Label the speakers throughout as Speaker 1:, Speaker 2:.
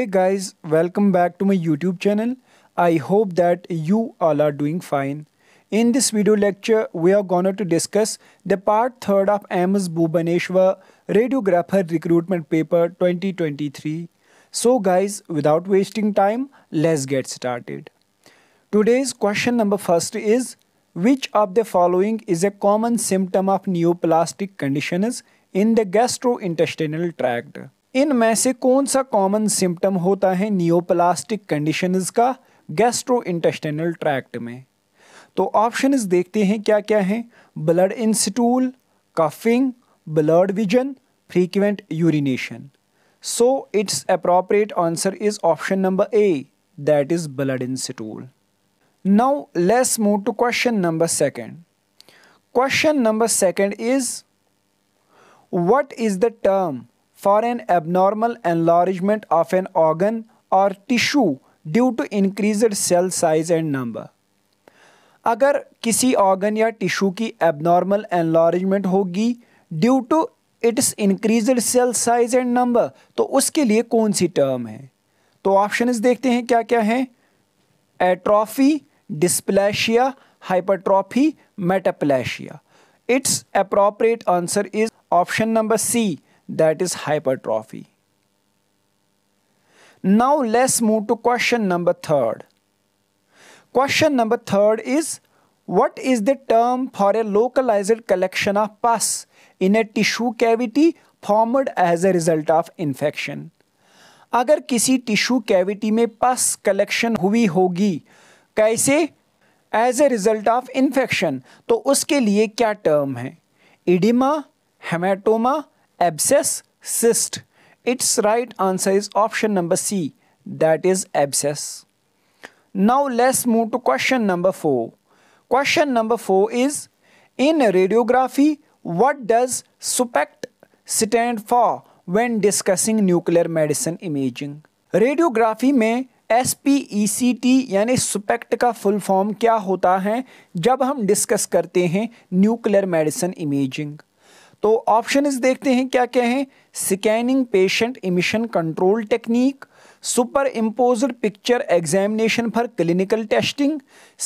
Speaker 1: Hey guys, welcome back to my YouTube channel. I hope that you all are doing fine. In this video lecture, we are going to discuss the part 3rd of MS Bhubaneswar Radiographer Recruitment Paper 2023. So guys, without wasting time, let's get started. Today's question number first is, which of the following is a common symptom of neoplastic conditions in the gastrointestinal tract? इन में से कौन सा common symptom होता है neoplastic condition का gastrointestinal tract में तो option देखते हैं क्या क्या हैं blood in stool coughing blood vision frequent urination so its appropriate answer is option number A that is blood in stool now let's move to question number second question number second is what is the term for an abnormal enlargement of an organ or tissue due to increased cell size and number. अगर किसी organ या tissue की abnormal enlargement होगी due to its increase cell size and number तो उसके लिए कौन सी टर्म है तो ऑप्शन देखते हैं क्या क्या है atrophy dysplasia hypertrophy metaplasia its appropriate answer is option number C that is hypertrophy. Now let's move to question number third. Question number third is what is the term for a localized collection of pus in a tissue cavity formed as a result of infection? अगर किसी tissue cavity में पस collection हुई होगी कैसे as a result of infection तो उसके लिए क्या टर्म है oedema haematoma abscess cyst its right answer is option number c that is abscess now let's move to question number 4 question number 4 is in radiography what does suspect stand for when discussing nuclear medicine imaging radiography mein S P E C T यानी सुपेक्ट का full form क्या होता है जब हम discuss करते हैं न्यूक्लियर मेडिसिन इमेजिंग तो ऑप्शन इस देखते हैं क्या क्या हैं scanning patient emission control technique superimpose picture examination for clinical testing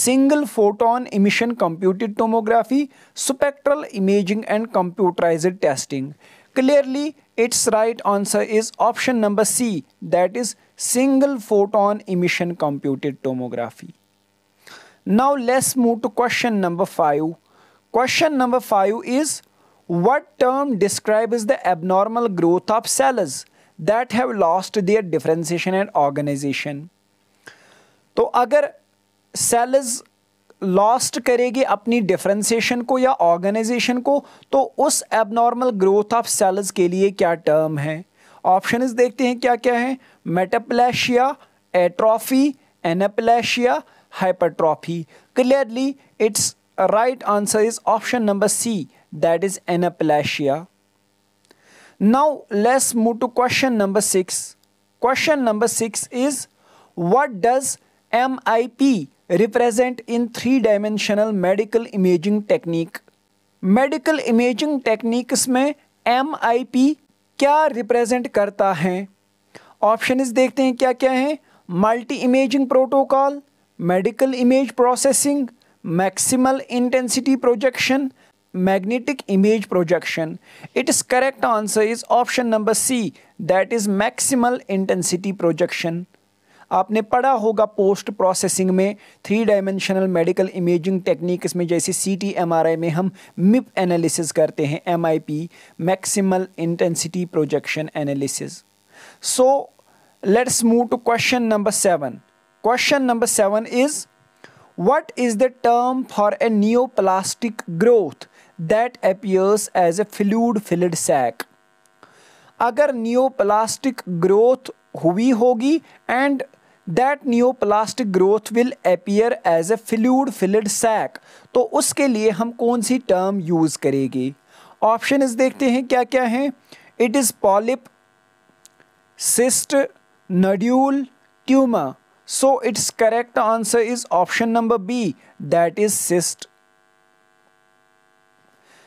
Speaker 1: single photon emission computed tomography spectral imaging and computerize testing clearly its right answer is option number C that is single photon emission computed tomography now let's move to question number five question number five is What term describes the abnormal growth of cells that have lost their differentiation and organization? तो अगर sales lost करेगी अपनी differentiation को या organisation को तो उस abnormal growth of sales के लिए क्या टर्म है ऑप्शंस देखते हैं क्या क्या है metaplasia atrophy anaplasia hypertrophy clearly its right answer is option number C that is anaplasia. Now let's move to question number 6. Question number 6 is what does MIP represent in three-dimensional medical imaging technique? medical imaging techniques mein mip kya represent karta hai option is dekhte hain kya kya hai multi imaging protocol medical image processing maximal intensity projection magnetic image projection its correct answer is option number c that is maximal intensity projection आपने पढ़ा होगा post processing में three dimensional medical imaging technique इसमें जैसे C T M R I में हम MIP analysis करते हैं M I P maximal intensity projection analysis so let's move to question number seven question number seven is what is the term for a neoplastic growth that appears as a fluid filled sac अगर plastic growth हुई होगी and that plastic growth will appear as a fluid filled sac तो उसके लिए हम कौन सी term use करेगी ऑप्शन देखते हैं क्या क्या हैं it is polyp cyst nodule tumour so its correct answer is option number B that is cyst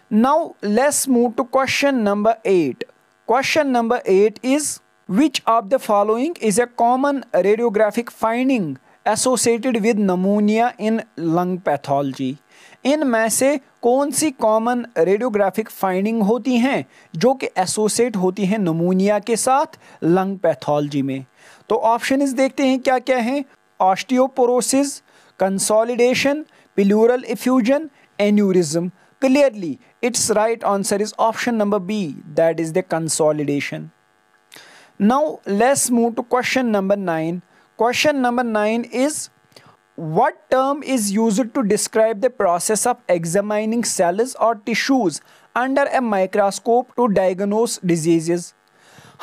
Speaker 1: Now let's move to question number 8. Question number 8 is which of the following is a common radiographic finding associated with pneumonia in lung pathology? in इनमें से कौन सी common radiographic finding होती हैं जो कि associate होती हैं नमूनिया के साथ लंग पैथोलॉजी में तो ऑप्शन इस देखते हैं क्या क्या हैं osteoporosis consolidation pleural effusion aneurysm Clearly, its right answer is option number B, that is the consolidation. Now, let's move to question number 9. Question number 9 is What term is used to describe the process of examining cells or tissues under a microscope to diagnose diseases?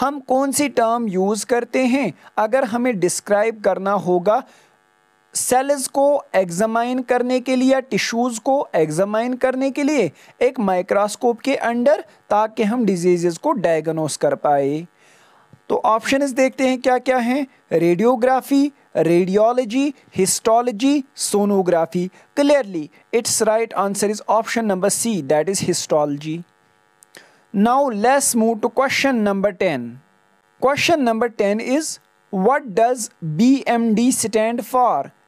Speaker 1: हम कौन सी term use करते हैं अगर हमें describe करना होगा sales को एग्जामाइन करने के लिए या टिश्यूज़ को एग्जामाइन करने के लिए एक माइक्रोस्कोप के अंडर ताकि हम डिजीज़ को डायग्नोस कर पाए तो ऑप्शंस देखते हैं क्या क्या हैं radiography radiology histology sonography clearly its right answer is option number C that is histology now let's move to question number ten question number ten is what does BMD stand for?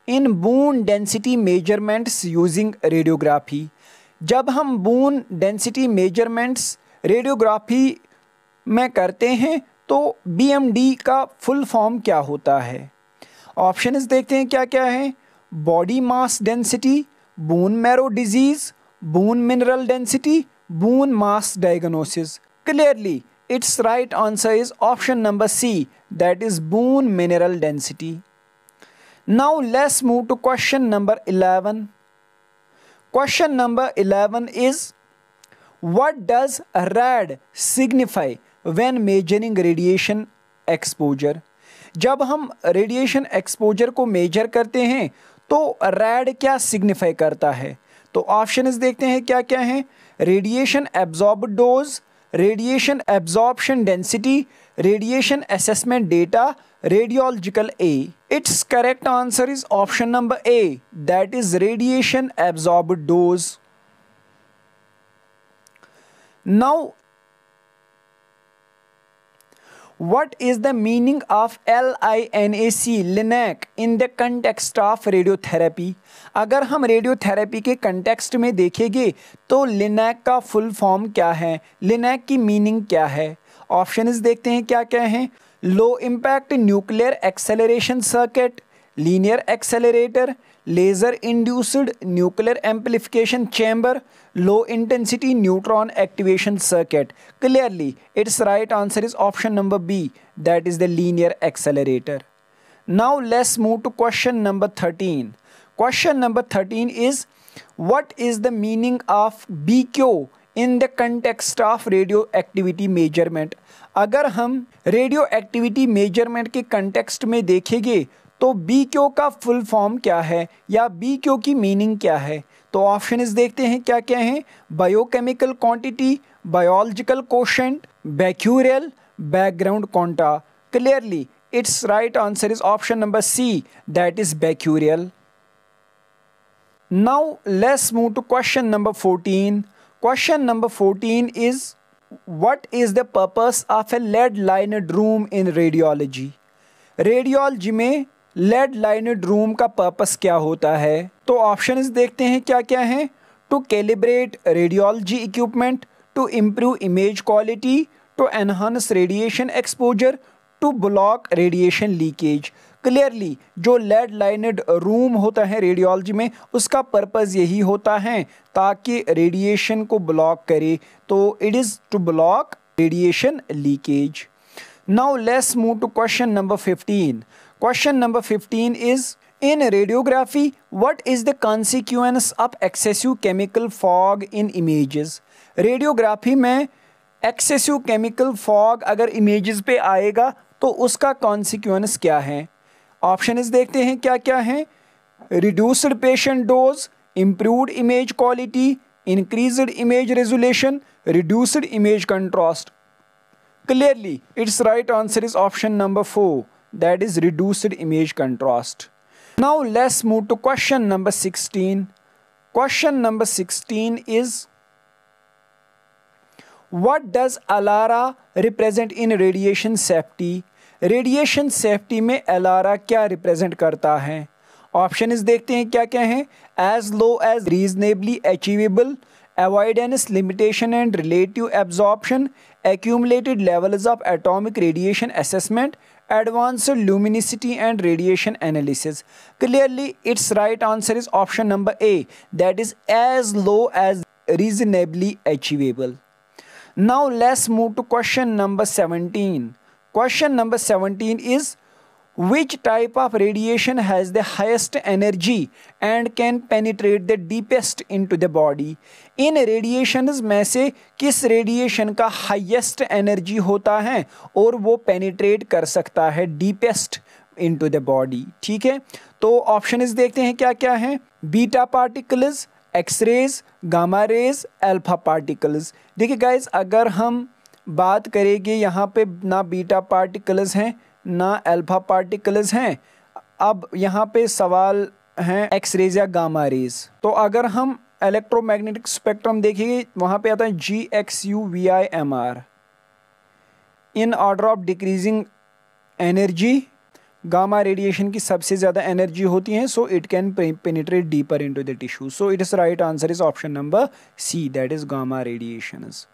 Speaker 1: In bone density measurements using radiography जब हम bone density measurements radiography में करते हैं तो B का full form क्या होता है ऑप्शन देखते हैं क्या क्या है body mass density bone marrow disease bone mineral density bone mass diagnosis clearly its right answer is option number C that is bone mineral density Now let's move to question number 11. Question number 11 is What does RAD signify when measuring radiation exposure? जब हम radiation exposure को major करते हैं तो red क्या signify करता है तो ऑप्शन देखते हैं क्या क्या हैं radiation absorb dose radiation absorption density, radiation assessment data, radiological A. Its correct answer is option number A that is radiation absorbed dose. Now What is the meaning of LINAC LINAC in the context of radiotherapy अगर हम radiotherapy के context में देखेंगे तो लिनेक का full form क्या है लिनेक की मीनिंग क्या है ऑप्शन देखते हैं क्या क्या हैं low impact nuclear acceleration circuit linear accelerator laser induced nuclear amplification chamber low intensity neutron activation circuit clearly its right answer is option number B that is the linear accelerator move to question number thirteen question number thirteen is what is the meaning of B of in the context of radioactivity measurement अगर हम radioactivity measurement के context में देखेंगे तो B Q का full form क्या है या बी क्यू की मीनिंग क्या है तो ऑप्शन देखते हैं क्या क्या हैं biochemical quantity biological quotient becquerel background कॉन्टा clearly its right answer is option number C that is becquerel now let's move to question number fourteen question number fourteen is what is the purpose of a lead line room in radiology radiology में lead lined room का purpose क्या होता है तो option देखते हैं क्या क्या हैं to calibrate radiology equipment to improve image quality to enhance radiation exposure to block radiation leakage clearly जो लेड लाइनड रूम होता है रेडियोलॉजी में उसका पर्पज़ यही होता है ताकि रेडिएशन को ब्लॉक करे तो it is to block radiation leakage now let's move to question number fifteen question number 15 is in radiography what is the consequence of excessive chemical fog in images? Radiography में excessive chemical fog अगर images पे आएगा तो उसका consequence क्या है option देखते हैं क्या क्या है reduced patient dose improved image quality increased image resolution reduced image contrast clearly its right answer is option number four that is reduced image contrast. Now let's move to question number 16. Question number 16 is What does Alara represent in radiation safety? Radiation safety में ALARA क्या represent करता है option इस देखते हैं क्या क्या हैं as low as reasonably achievable avoidance limitation and relative absorption accumulated levels of atomic radiation assessment advanced luminosity and radiation analysis clearly its right answer is option number a that is as low as reasonably achievable now let's move to question number 17 question number 17 is which type of radiation has the highest energy and can penetrate the deepest into the body इन radiations में से किस radiation का highest energy होता है और वो penetrate कर सकता है deepest into the body ठीक है तो options देखते हैं क्या क्या हैं beta particles X rays gamma rays alpha particles देखिए गाइज अगर हम बात करेंगे यहाँ पे ना बीटा पार्टिकल्स हैं ना अल्फ़ा पार्टिकल्स हैं अब यहाँ पे सवाल हैं एक्स रेज या गामा रेज तो अगर हम इलेक्ट्रोमैग्नेटिक स्पेक्ट्रम देखिए वहाँ पे आता है G X U V I M R in order of decreasing energy gamma radiation की सबसे ज़्यादा एनर्जी होती है so it can penetrate deeper into the tissue so it is right answer is option number C that is gamma radiations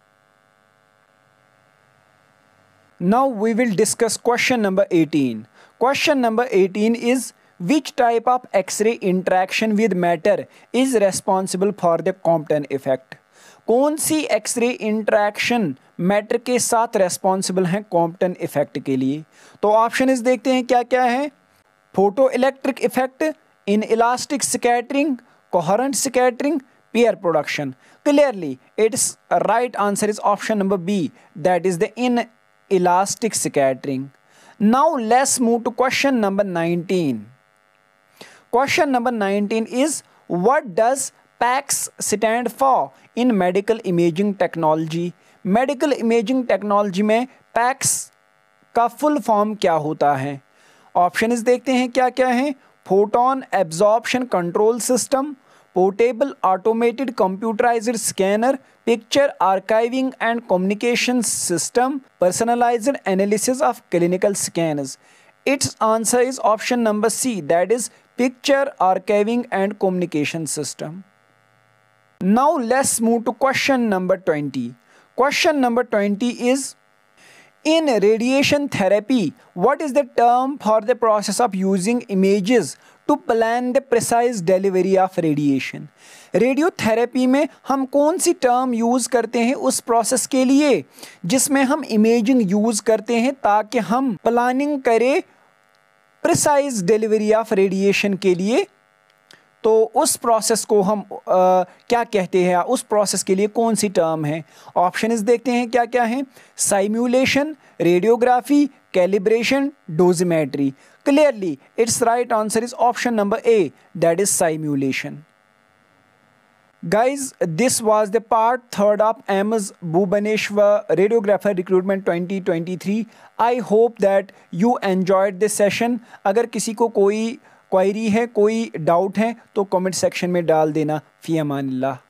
Speaker 1: Now we will discuss question number 18. Question number 18 is which type of X-ray interaction with matter is responsible for the Compton effect? कौन सी X-ray interaction matter के साथ responsible है Compton effect के लिए तो option is देखते हैं क्या क्या है Photoelectric effect, inelastic scattering, coherent scattering, coherent peer production. Clearly, its right answer is option number B, that is the in elastic scattering. Now let's move to question number 19. Question number 19 is what does PACS stand for in medical imaging technology? Medical imaging technology में PACS का full form क्या होता है option देखते हैं क्या क्या है photon absorption control system portable automated computerized scanner, picture archiving and communication system, personalized analysis of clinical scans. Its answer is option number C that is picture archiving and communication system. Now let's move to question number 20. Question number 20 is in radiation therapy, what is the term for the process of using images to plan the precise delivery of radiation radiotherapy में हम कौन सी term use करते हैं उस process के लिए जिसमें हम इमेजिंग यूज़ करते हैं ताकि हम प्लानिंग करें प्रिसाइज डिलीवरी ऑफ रेडिएशन के लिए तो उस प्रोसेस को हम आ, क्या कहते हैं उस प्रोसेस के लिए कौन सी टर्म है ऑप्शन देखते हैं क्या क्या हैं simulation radiography calibration dosimetry Clearly, its right answer is option number A, that is simulation. Guys, this was the part third of ms Bhubaneshwar Radiographer Recruitment 2023. I hope that you enjoyed this session. agar kisi ko koi query है कोई doubt है तो comment section में डाल देना फ़ी अमान